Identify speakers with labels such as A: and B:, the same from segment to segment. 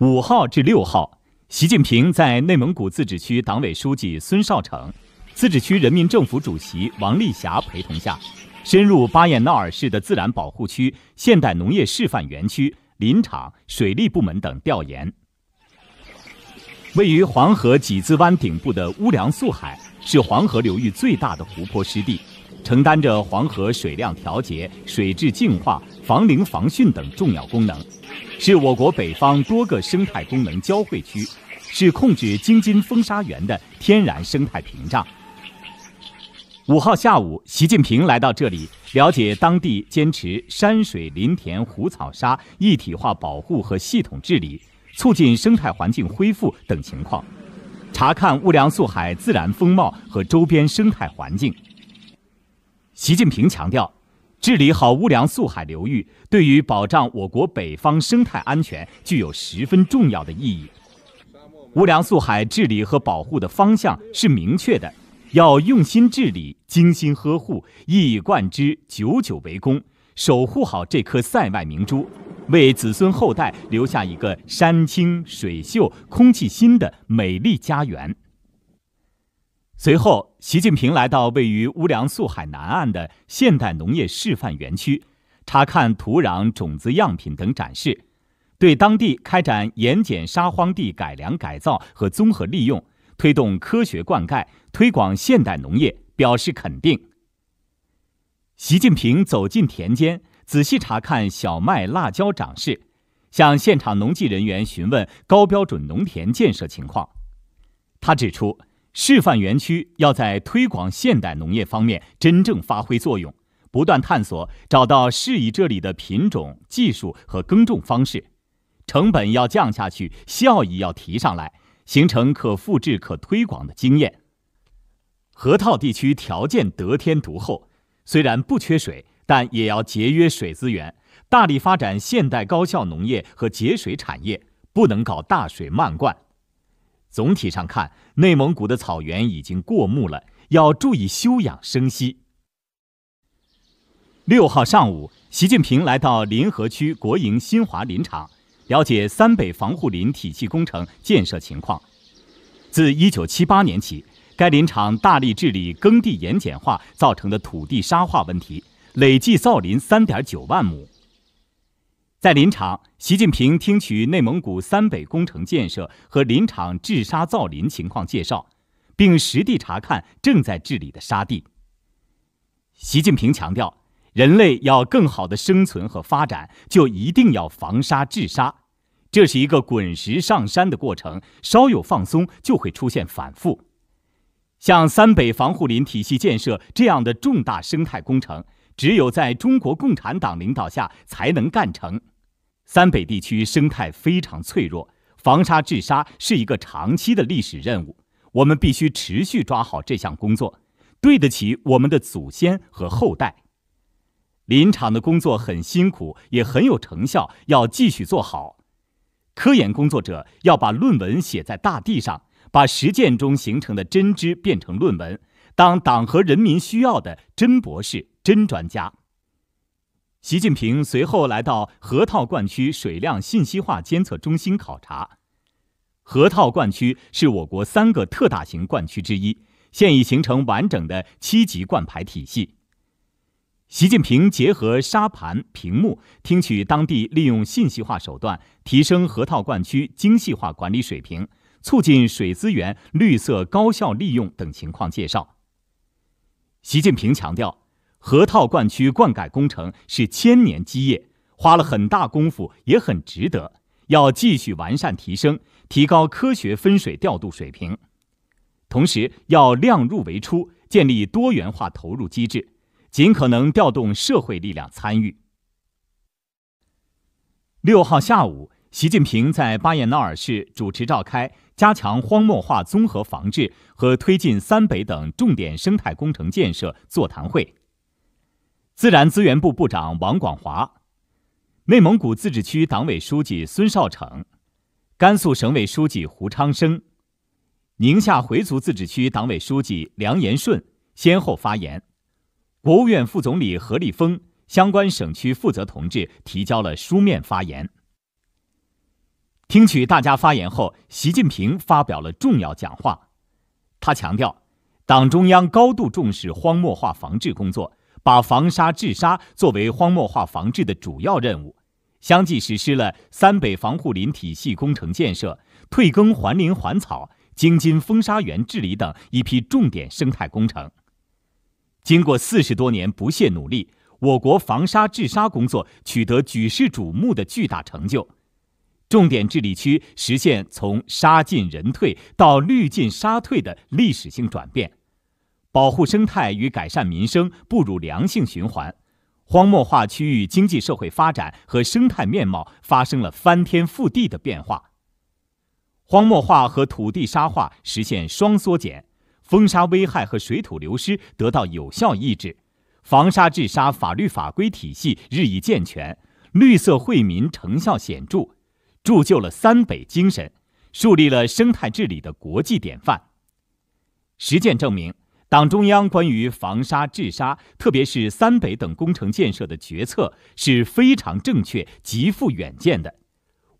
A: 五号至六号，习近平在内蒙古自治区党委书记孙少成、自治区人民政府主席王丽霞陪同下，深入巴彦淖尔市的自然保护区、现代农业示范园区、林场、水利部门等调研。位于黄河几字湾顶部的乌梁素海，是黄河流域最大的湖泊湿地，承担着黄河水量调节、水质净化。防凌防汛等重要功能，是我国北方多个生态功能交汇区，是控制京津风沙源的天然生态屏障。五号下午，习近平来到这里，了解当地坚持山水林田湖草沙一体化保护和系统治理，促进生态环境恢复等情况，查看乌梁素海自然风貌和周边生态环境。习近平强调。治理好乌梁素海流域，对于保障我国北方生态安全具有十分重要的意义。乌梁素海治理和保护的方向是明确的，要用心治理、精心呵护、一以贯之、久久为功，守护好这颗塞外明珠，为子孙后代留下一个山清水秀、空气新的美丽家园。随后。习近平来到位于乌梁素海南岸的现代农业示范园区，查看土壤、种子样品等展示，对当地开展盐碱沙荒地改良改造和综合利用，推动科学灌溉、推广现代农业表示肯定。习近平走进田间，仔细查看小麦、辣椒长势，向现场农技人员询问高标准农田建设情况。他指出。示范园区要在推广现代农业方面真正发挥作用，不断探索，找到适宜这里的品种、技术和耕种方式，成本要降下去，效益要提上来，形成可复制、可推广的经验。河套地区条件得天独厚，虽然不缺水，但也要节约水资源，大力发展现代高效农业和节水产业，不能搞大水漫灌。总体上看，内蒙古的草原已经过牧了，要注意休养生息。六号上午，习近平来到临河区国营新华林场，了解三北防护林体系工程建设情况。自一九七八年起，该林场大力治理耕地盐碱化造成的土地沙化问题，累计造林三点九万亩。在林场，习近平听取内蒙古三北工程建设和林场治沙造林情况介绍，并实地查看正在治理的沙地。习近平强调，人类要更好地生存和发展，就一定要防沙治沙，这是一个滚石上山的过程，稍有放松就会出现反复。像三北防护林体系建设这样的重大生态工程，只有在中国共产党领导下才能干成。三北地区生态非常脆弱，防沙治沙是一个长期的历史任务，我们必须持续抓好这项工作，对得起我们的祖先和后代。林场的工作很辛苦，也很有成效，要继续做好。科研工作者要把论文写在大地上。把实践中形成的真知变成论文，当党和人民需要的真博士、真专家。习近平随后来到河套灌区水量信息化监测中心考察。河套灌区是我国三个特大型灌区之一，现已形成完整的七级灌排体系。习近平结合沙盘屏幕，听取当地利用信息化手段提升河套灌区精细化管理水平。促进水资源绿色高效利用等情况介绍。习近平强调，河套灌区灌溉工程是千年基业，花了很大功夫也很值得，要继续完善提升，提高科学分水调度水平，同时要量入为出，建立多元化投入机制，尽可能调动社会力量参与。六号下午，习近平在巴彦淖尔市主持召开。加强荒漠化综合防治和推进三北等重点生态工程建设座谈会，自然资源部部长王广华，内蒙古自治区党委书记孙绍成、甘肃省委书记胡昌生、宁夏回族自治区党委书记梁言顺先后发言，国务院副总理何立峰相关省区负责同志提交了书面发言。听取大家发言后，习近平发表了重要讲话。他强调，党中央高度重视荒漠化防治工作，把防沙治沙作为荒漠化防治的主要任务，相继实施了三北防护林体系工程建设、退耕还林还草、京津风沙源治理等一批重点生态工程。经过四十多年不懈努力，我国防沙治沙工作取得举世瞩目的巨大成就。重点治理区实现从沙进人退到绿进沙退的历史性转变，保护生态与改善民生步入良性循环，荒漠化区域经济社会发展和生态面貌发生了翻天覆地的变化。荒漠化和土地沙化实现双缩减，风沙危害和水土流失得到有效抑制，防沙治沙法律法规体系日益健全，绿色惠民成效显著。铸就了三北精神，树立了生态治理的国际典范。实践证明，党中央关于防沙治沙，特别是三北等工程建设的决策是非常正确、极富远见的。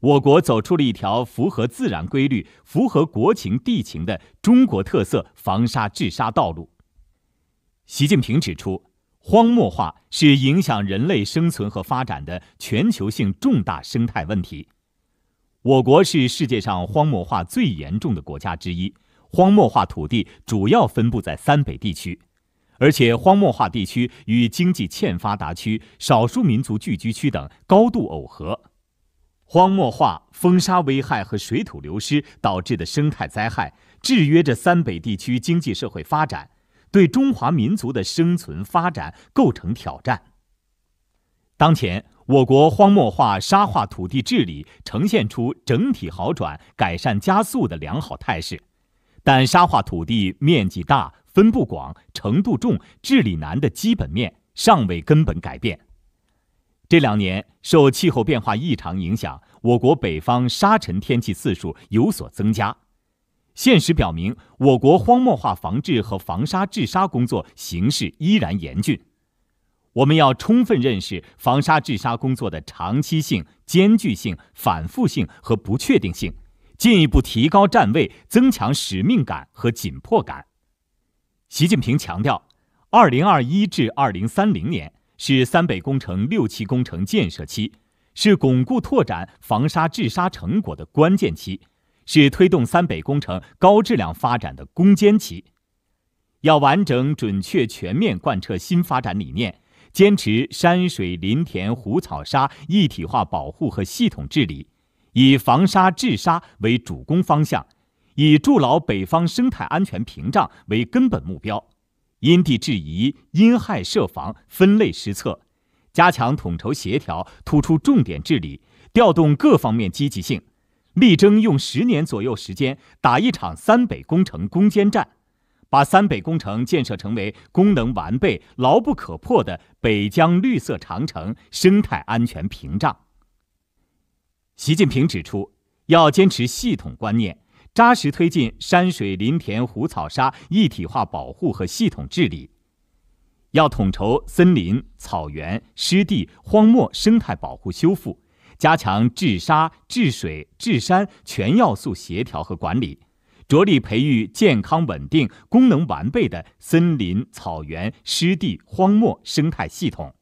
A: 我国走出了一条符合自然规律、符合国情地情的中国特色防沙治沙道路。习近平指出，荒漠化是影响人类生存和发展的全球性重大生态问题。我国是世界上荒漠化最严重的国家之一，荒漠化土地主要分布在三北地区，而且荒漠化地区与经济欠发达区、少数民族聚居区等高度耦合。荒漠化、风沙危害和水土流失导致的生态灾害，制约着三北地区经济社会发展，对中华民族的生存发展构成挑战。当前，我国荒漠化、沙化土地治理呈现出整体好转、改善加速的良好态势，但沙化土地面积大、分布广、程度重、治理难的基本面尚未根本改变。这两年，受气候变化异常影响，我国北方沙尘天气次数有所增加。现实表明，我国荒漠化防治和防沙治沙工作形势依然严峻。我们要充分认识防沙治沙工作的长期性、艰巨性、反复性和不确定性，进一步提高站位，增强使命感和紧迫感。习近平强调，二零二一至二零三零年是三北工程六期工程建设期，是巩固拓展防沙治沙成果的关键期，是推动三北工程高质量发展的攻坚期，要完整、准确、全面贯彻新发展理念。坚持山水林田湖草沙一体化保护和系统治理，以防沙治沙为主攻方向，以筑牢北方生态安全屏障为根本目标，因地制宜、因害设防、分类施策，加强统筹协调，突出重点治理，调动各方面积极性，力争用十年左右时间打一场三北工程攻坚战。把三北工程建设成为功能完备、牢不可破的北疆绿色长城、生态安全屏障。习近平指出，要坚持系统观念，扎实推进山水林田湖草沙一体化保护和系统治理，要统筹森林、草原、湿地、荒漠生态保护修复，加强治沙、治水、治山全要素协调和管理。着力培育健康、稳定、功能完备的森林、草原、湿地、荒漠生态系统。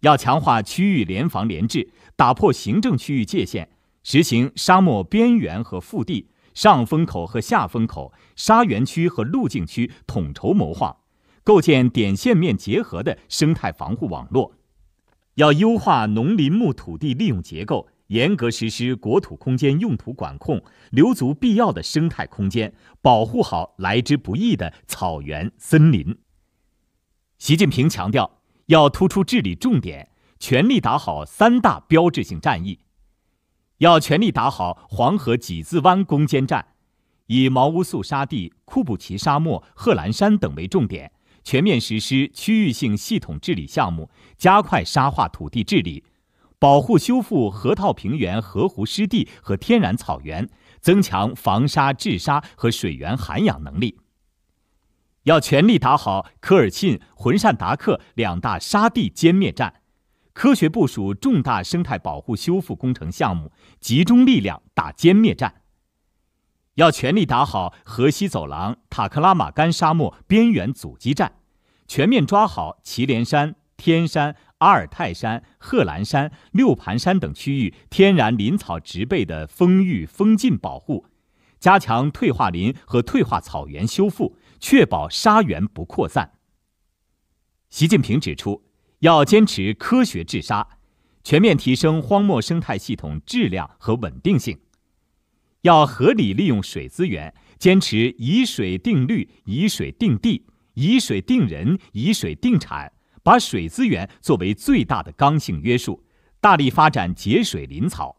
A: 要强化区域联防联治，打破行政区域界限，实行沙漠边缘和腹地、上风口和下风口、沙源区和路径区统筹谋划，构建点线面结合的生态防护网络。要优化农林牧土地利用结构。严格实施国土空间用途管控，留足必要的生态空间，保护好来之不易的草原、森林。习近平强调，要突出治理重点，全力打好三大标志性战役，要全力打好黄河几字湾攻坚战，以毛乌素沙地、库布齐沙漠、贺兰山等为重点，全面实施区域性系统治理项目，加快沙化土地治理。保护修复河套平原、河湖湿地和天然草原，增强防沙治沙和水源涵养能力。要全力打好科尔沁、浑善达克两大沙地歼灭战，科学部署重大生态保护修复工程项目，集中力量打歼灭战。要全力打好河西走廊、塔克拉玛干沙漠边缘阻击战，全面抓好祁连山、天山。阿尔泰山、贺兰山、六盘山等区域天然林草植被的封育封禁保护，加强退化林和退化草原修复，确保沙源不扩散。习近平指出，要坚持科学治沙，全面提升荒漠生态系统质量和稳定性。要合理利用水资源，坚持以水定律、以水定地、以水定人、以水定产。把水资源作为最大的刚性约束，大力发展节水林草。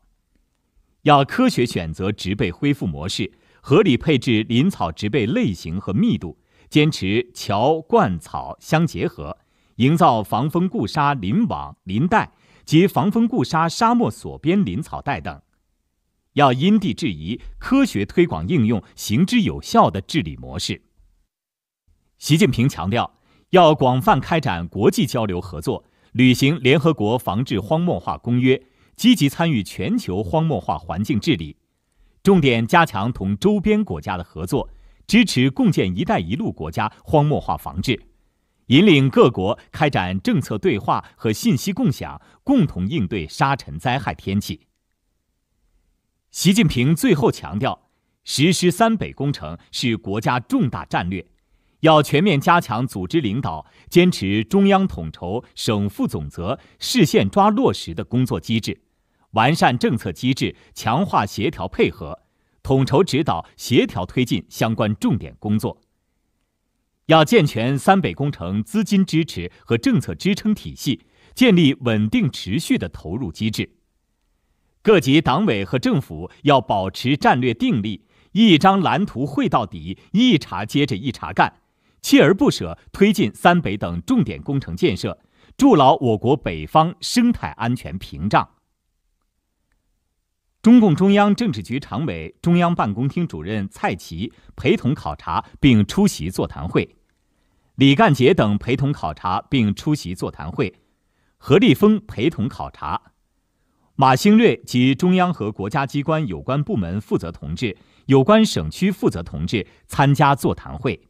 A: 要科学选择植被恢复模式，合理配置林草植被类型和密度，坚持桥灌草相结合，营造防风固沙林网、林带及防风固沙沙漠锁边林草带等。要因地制宜，科学推广应用行之有效的治理模式。习近平强调。要广泛开展国际交流合作，履行联合国防治荒漠化公约，积极参与全球荒漠化环境治理，重点加强同周边国家的合作，支持共建“一带一路”国家荒漠化防治，引领各国开展政策对话和信息共享，共同应对沙尘灾害天气。习近平最后强调，实施三北工程是国家重大战略。要全面加强组织领导，坚持中央统筹、省负总责、市县抓落实的工作机制，完善政策机制，强化协调配合，统筹指导、协调推进相关重点工作。要健全三北工程资金支持和政策支撑体系，建立稳定持续的投入机制。各级党委和政府要保持战略定力，一张蓝图绘到底，一茬接着一茬干。锲而不舍推进三北等重点工程建设，筑牢我国北方生态安全屏障。中共中央政治局常委、中央办公厅主任蔡奇陪同考察并出席座谈会，李干杰等陪同考察并出席座谈会，何立峰陪同考察，马兴瑞及中央和国家机关有关部门负责同志、有关省区负责同志参加座谈会。